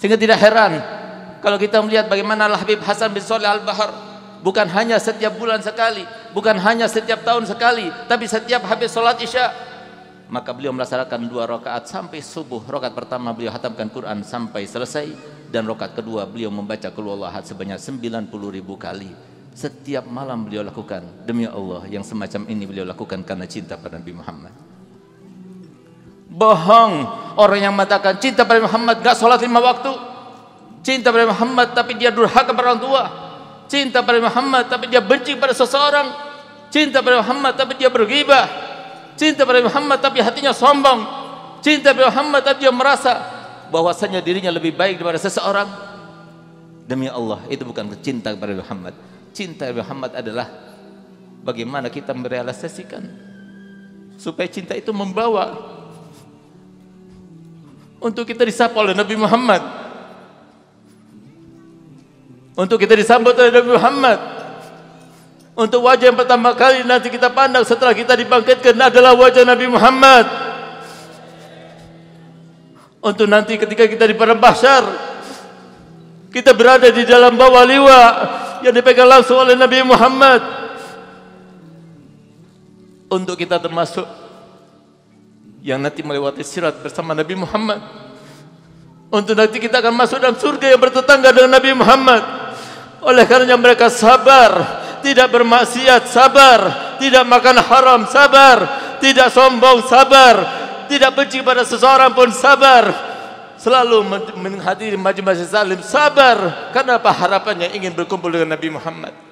Sehingga tidak heran kalau kita melihat bagaimana Al Habib Hasan bin Soleh Al Bahar bukan hanya setiap bulan sekali, bukan hanya setiap tahun sekali, tapi setiap habis sholat isya maka beliau melaksanakan dua rakaat sampai subuh. Rakaat pertama beliau hatamkan Quran sampai selesai dan rakaat kedua beliau membaca Qul sebanyak 90 ribu kali. Setiap malam beliau lakukan demi Allah yang semacam ini beliau lakukan karena cinta pada Nabi Muhammad bohong orang yang mengatakan cinta pada Muhammad gak sholat lima waktu cinta pada Muhammad tapi dia durhaka kepada orang tua cinta pada Muhammad tapi dia benci pada seseorang cinta pada Muhammad tapi dia bergibah cinta pada Muhammad tapi hatinya sombong cinta pada Muhammad tapi dia merasa bahwasanya dirinya lebih baik daripada seseorang demi Allah itu bukan cinta kepada Muhammad cinta kepada Muhammad adalah bagaimana kita merealisasikan supaya cinta itu membawa untuk kita disapa oleh Nabi Muhammad. Untuk kita disambut oleh Nabi Muhammad. Untuk wajah yang pertama kali nanti kita pandang setelah kita dibangkitkan adalah wajah Nabi Muhammad. Untuk nanti ketika kita di padang bahsyar kita berada di dalam bawah liwa yang dipegang langsung oleh Nabi Muhammad. Untuk kita termasuk yang nanti melewati sirat bersama Nabi Muhammad. Untuk nanti kita akan masuk dalam surga yang bertetangga dengan Nabi Muhammad. Oleh karena mereka sabar, tidak bermaksiat sabar, tidak makan haram sabar, tidak sombong sabar, tidak benci kepada seseorang pun sabar. Selalu menghadiri majlis-majlis salim sabar. apa harapannya ingin berkumpul dengan Nabi Muhammad?